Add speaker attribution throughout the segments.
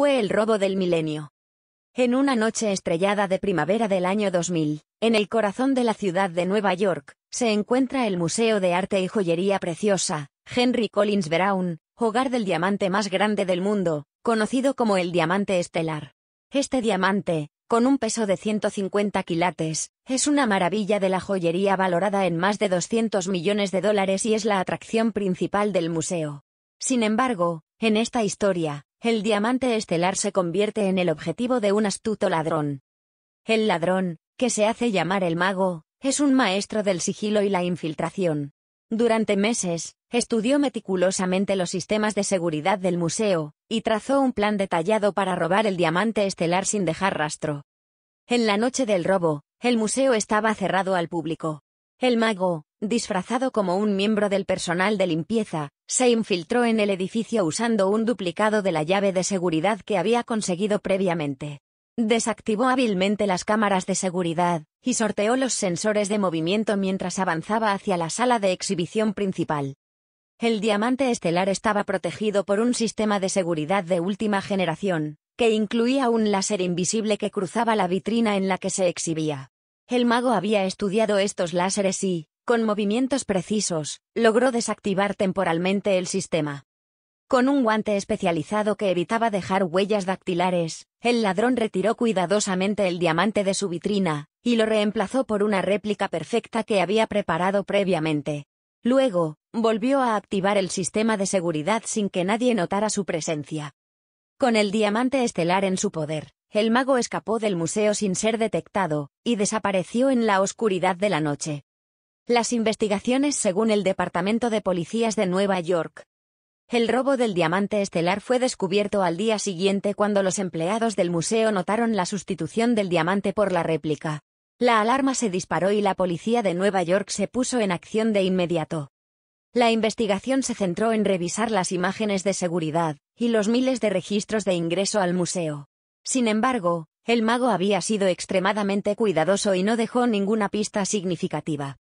Speaker 1: fue el robo del milenio. En una noche estrellada de primavera del año 2000, en el corazón de la ciudad de Nueva York, se encuentra el Museo de Arte y Joyería Preciosa, Henry Collins Brown, hogar del diamante más grande del mundo, conocido como el diamante estelar. Este diamante, con un peso de 150 quilates, es una maravilla de la joyería valorada en más de 200 millones de dólares y es la atracción principal del museo. Sin embargo, en esta historia, el diamante estelar se convierte en el objetivo de un astuto ladrón. El ladrón, que se hace llamar el mago, es un maestro del sigilo y la infiltración. Durante meses, estudió meticulosamente los sistemas de seguridad del museo, y trazó un plan detallado para robar el diamante estelar sin dejar rastro. En la noche del robo, el museo estaba cerrado al público. El mago, Disfrazado como un miembro del personal de limpieza, se infiltró en el edificio usando un duplicado de la llave de seguridad que había conseguido previamente. Desactivó hábilmente las cámaras de seguridad, y sorteó los sensores de movimiento mientras avanzaba hacia la sala de exhibición principal. El diamante estelar estaba protegido por un sistema de seguridad de última generación, que incluía un láser invisible que cruzaba la vitrina en la que se exhibía. El mago había estudiado estos láseres y, con movimientos precisos, logró desactivar temporalmente el sistema. Con un guante especializado que evitaba dejar huellas dactilares, el ladrón retiró cuidadosamente el diamante de su vitrina, y lo reemplazó por una réplica perfecta que había preparado previamente. Luego, volvió a activar el sistema de seguridad sin que nadie notara su presencia. Con el diamante estelar en su poder, el mago escapó del museo sin ser detectado, y desapareció en la oscuridad de la noche. Las investigaciones según el Departamento de Policías de Nueva York. El robo del diamante estelar fue descubierto al día siguiente cuando los empleados del museo notaron la sustitución del diamante por la réplica. La alarma se disparó y la policía de Nueva York se puso en acción de inmediato. La investigación se centró en revisar las imágenes de seguridad y los miles de registros de ingreso al museo. Sin embargo, el mago había sido extremadamente cuidadoso y no dejó ninguna pista significativa.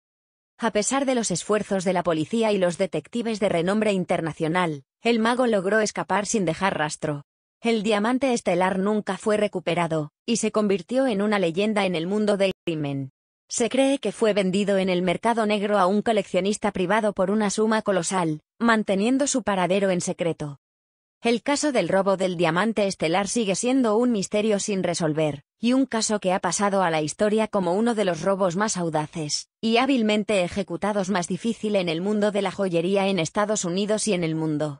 Speaker 1: A pesar de los esfuerzos de la policía y los detectives de renombre internacional, el mago logró escapar sin dejar rastro. El diamante estelar nunca fue recuperado, y se convirtió en una leyenda en el mundo del crimen. Se cree que fue vendido en el mercado negro a un coleccionista privado por una suma colosal, manteniendo su paradero en secreto. El caso del robo del diamante estelar sigue siendo un misterio sin resolver, y un caso que ha pasado a la historia como uno de los robos más audaces y hábilmente ejecutados más difícil en el mundo de la joyería en Estados Unidos y en el mundo.